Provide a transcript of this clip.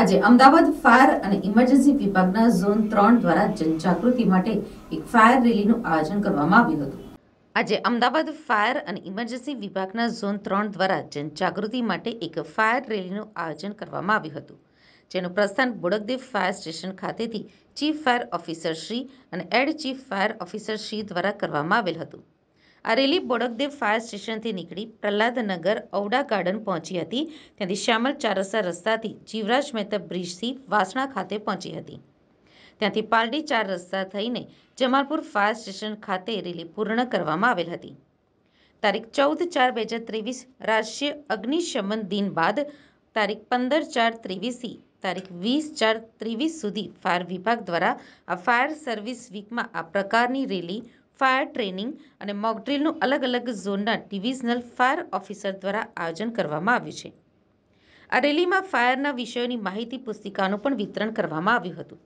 આજે અમદાવાદ ફાયર અને ઇમરજન્સી વિભાગના ઝોન ત્રણ દ્વારા જનજાગૃતિ માટે એક ફાયર રેલીનું આયોજન કરવામાં આવ્યું હતું આજે અમદાવાદ ફાયર અને ઇમરજન્સી વિભાગના ઝોન ત્રણ દ્વારા જનજાગૃતિ માટે એક ફાયર રેલીનું આયોજન કરવામાં આવ્યું હતું જેનું પ્રસ્થાન બોડકદેવ ફાયર સ્ટેશન ખાતેથી ચીફ ફાયર ઓફિસર શ્રી અને add chief fire officer Shri દ્વારા કરવામાં આવેલ હતું અરેલી બોડકદેવ ફાયર સ્ટેશનથી નીકળી પ્રહલાદનગર ઔડા ગાર્ડન પહોંચી હતી ત્યાંથી શ્યામલ ચારસા રસ્તાથી જીવરાજ મહેતા બ્રિજથી વાસણા ખાતે પહોંચી હતી ત્યાંથી પારડી ચાર રસ્તા થઈને જમાલપુર ફાયર સ્ટેશન ખાતે રેલી પૂર્ણ કરવામાં આવેલ હતી તારીખ ચૌદ ચાર બે હજાર ત્રેવીસ રાષ્ટ્રીય અગ્નિશમન દિન બાદ તારીખ પંદર ચાર ત્રેવીસથી તારીખ વીસ ચાર ત્રેવીસ સુધી ફાયર વિભાગ દ્વારા આ ફાયર સર્વિસ વીકમાં આ પ્રકારની રેલી ફાયર ટ્રેનિંગ અને મોકડ્રીલનું અલગ અલગ ઝોનના ડિવિઝનલ ફાયર ઓફિસર દ્વારા આયોજન કરવામાં આવ્યું છે આ રેલીમાં ફાયરના વિષયોની માહિતી પુસ્તિકાનું પણ વિતરણ કરવામાં આવ્યું હતું